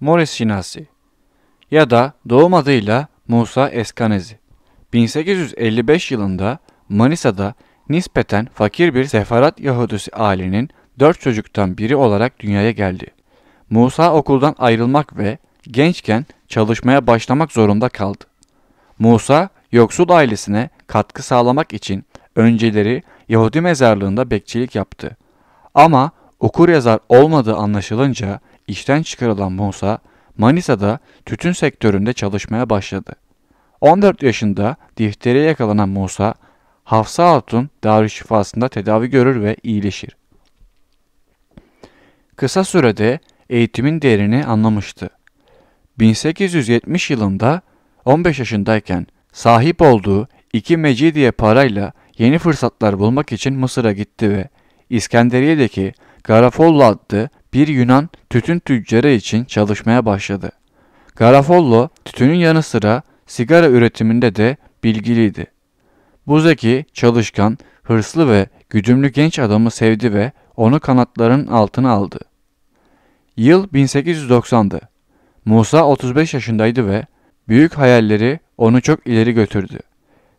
Morris Şinasi ya da doğum adıyla Musa Eskanezi. 1855 yılında Manisa'da nispeten fakir bir sefarat Yahudisi ailenin dört çocuktan biri olarak dünyaya geldi. Musa okuldan ayrılmak ve gençken çalışmaya başlamak zorunda kaldı. Musa yoksul ailesine katkı sağlamak için önceleri Yahudi mezarlığında bekçilik yaptı. Ama okur yazar olmadığı anlaşılınca işten çıkarılan Musa, Manisa'da tütün sektöründe çalışmaya başladı. 14 yaşında difteri yakalanan Musa, Hafsa Hatun Darüşşifası'nda tedavi görür ve iyileşir. Kısa sürede eğitimin değerini anlamıştı. 1870 yılında 15 yaşındayken sahip olduğu iki mecidiye parayla yeni fırsatlar bulmak için Mısır'a gitti ve İskenderiye'deki Garafolu adlı bir Yunan tütün tüccarı için çalışmaya başladı. Garafollo tütünün yanı sıra sigara üretiminde de bilgiliydi. Bu zeki, çalışkan, hırslı ve güdümlü genç adamı sevdi ve onu kanatlarının altına aldı. Yıl 1890'dı. Musa 35 yaşındaydı ve büyük hayalleri onu çok ileri götürdü.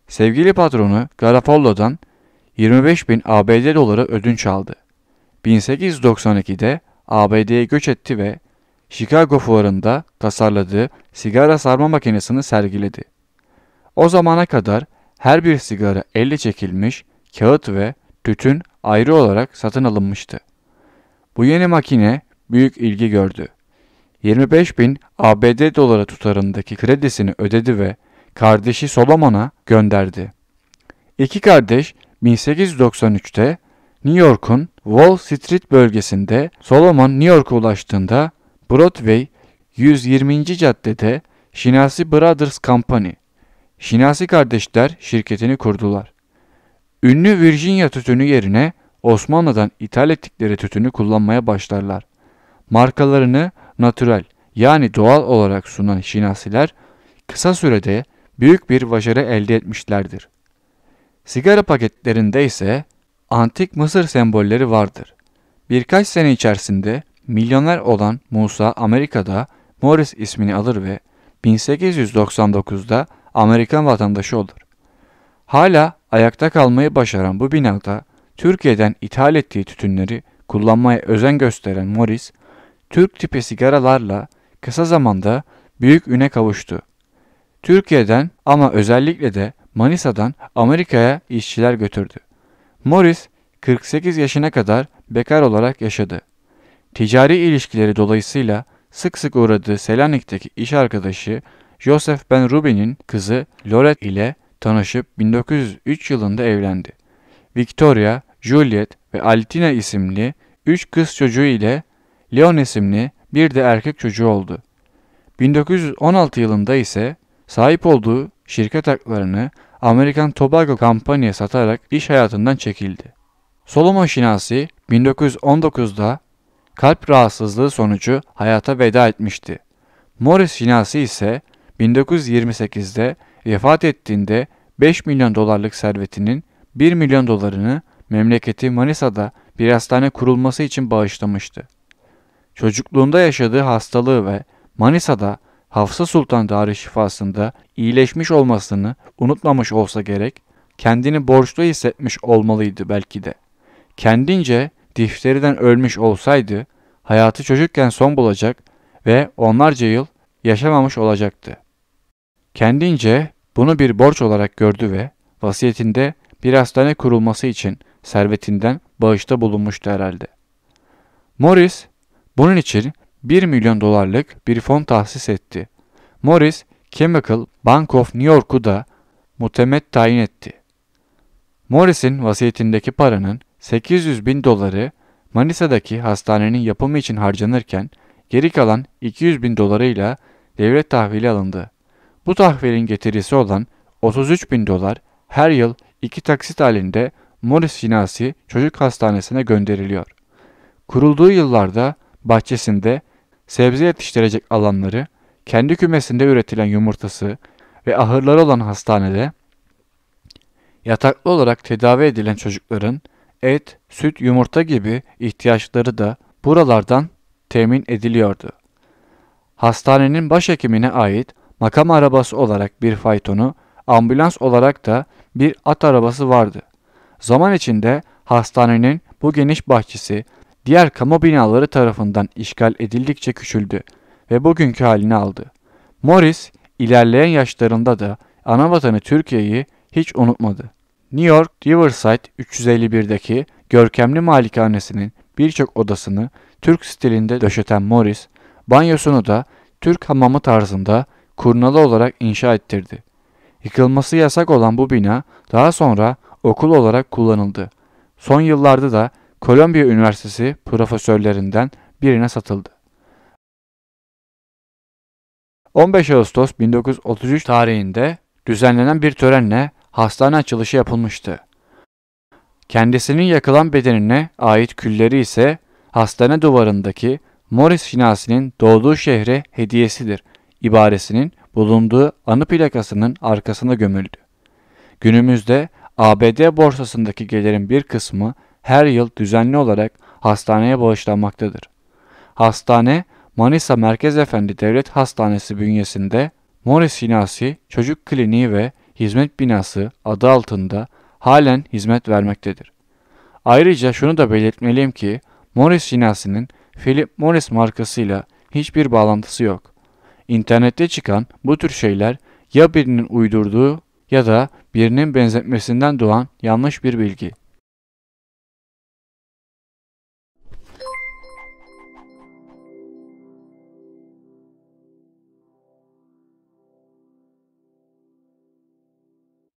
Sevgili patronu Garafollo'dan 25 bin ABD doları ödünç aldı. 1892'de ABD'ye göç etti ve Chicago fuarında tasarladığı sigara sarma makinesini sergiledi. O zamana kadar her bir sigara elle çekilmiş, kağıt ve tütün ayrı olarak satın alınmıştı. Bu yeni makine büyük ilgi gördü. 25 bin ABD doları tutarındaki kredisini ödedi ve kardeşi Solomon'a gönderdi. İki kardeş 1893'te New York'un Wall Street bölgesinde Solomon New York'a ulaştığında Broadway 120. caddede Şinasi Brothers Company, Şinasi kardeşler şirketini kurdular. Ünlü Virginia tütünü yerine Osmanlı'dan ithal ettikleri tütünü kullanmaya başlarlar. Markalarını natürel yani doğal olarak sunan Şinasiler kısa sürede büyük bir başarı elde etmişlerdir. Sigara paketlerinde ise antik Mısır sembolleri vardır. Birkaç sene içerisinde milyoner olan Musa Amerika'da Morris ismini alır ve 1899'da Amerikan vatandaşı olur. Hala ayakta kalmayı başaran bu binada Türkiye'den ithal ettiği tütünleri kullanmaya özen gösteren Morris, Türk tipi sigaralarla kısa zamanda büyük üne kavuştu. Türkiye'den ama özellikle de Manisa'dan Amerika'ya işçiler götürdü. Morris 48 yaşına kadar bekar olarak yaşadı. Ticari ilişkileri dolayısıyla sık sık uğradığı Selanik'teki iş arkadaşı Joseph Ben Rubin'in kızı Loret ile tanışıp 1903 yılında evlendi. Victoria, Juliet ve Altina isimli 3 kız çocuğu ile Leon isimli bir de erkek çocuğu oldu. 1916 yılında ise sahip olduğu şirket haklarını Amerikan Tobacco Company'ye satarak iş hayatından çekildi. Solomon Şinasi 1919'da kalp rahatsızlığı sonucu hayata veda etmişti. Morris Şinasi ise 1928'de vefat ettiğinde 5 milyon dolarlık servetinin 1 milyon dolarını memleketi Manisa'da bir hastane kurulması için bağışlamıştı. Çocukluğunda yaşadığı hastalığı ve Manisa'da Hafsa Sultan Darü Şifası'nda iyileşmiş olmasını unutmamış olsa gerek, kendini borçlu hissetmiş olmalıydı belki de. Kendince difteriden ölmüş olsaydı, hayatı çocukken son bulacak ve onlarca yıl yaşamamış olacaktı. Kendince bunu bir borç olarak gördü ve vasiyetinde bir hastane kurulması için servetinden bağışta bulunmuştu herhalde. Morris bunun için 1 milyon dolarlık bir fon tahsis etti. Morris, Chemical Bank of New York'u da mutemet tayin etti. Morris'in vasiyetindeki paranın 800 bin doları Manisa'daki hastanenin yapımı için harcanırken geri kalan 200 bin dolarıyla devlet tahvili alındı. Bu tahvilin getirisi olan 33 bin dolar her yıl iki taksit halinde Morris Sinasi Çocuk Hastanesi'ne gönderiliyor. Kurulduğu yıllarda bahçesinde sebze yetiştirecek alanları, kendi kümesinde üretilen yumurtası ve ahırları olan hastanede yataklı olarak tedavi edilen çocukların et, süt, yumurta gibi ihtiyaçları da buralardan temin ediliyordu. Hastanenin başhekimine ait makam arabası olarak bir faytonu, ambulans olarak da bir at arabası vardı. Zaman içinde hastanenin bu geniş bahçesi diğer kamu binaları tarafından işgal edildikçe küçüldü ve bugünkü halini aldı. Morris ilerleyen yaşlarında da ana vatanı Türkiye'yi hiç unutmadı. New York Riverside 351'deki görkemli malikanesinin birçok odasını Türk stilinde döşeten Morris, banyosunu da Türk hamamı tarzında kurnalı olarak inşa ettirdi. Yıkılması yasak olan bu bina daha sonra okul olarak kullanıldı. Son yıllarda da Kolombiya Üniversitesi profesörlerinden birine satıldı. 15 Ağustos 1933 tarihinde düzenlenen bir törenle hastane açılışı yapılmıştı. Kendisinin yakılan bedenine ait külleri ise hastane duvarındaki Morris Şinasi'nin doğduğu şehre hediyesidir ibaresinin bulunduğu anı plakasının arkasına gömüldü. Günümüzde ABD borsasındaki gelirin bir kısmı her yıl düzenli olarak hastaneye bağışlanmaktadır. Hastane, Manisa Merkez Efendi Devlet Hastanesi bünyesinde Mori Sinasi Çocuk Kliniği ve Hizmet Binası adı altında halen hizmet vermektedir. Ayrıca şunu da belirtmeliyim ki Morris Sinasi'nin Philip Morris markasıyla hiçbir bağlantısı yok. İnternette çıkan bu tür şeyler ya birinin uydurduğu ya da birinin benzetmesinden doğan yanlış bir bilgi.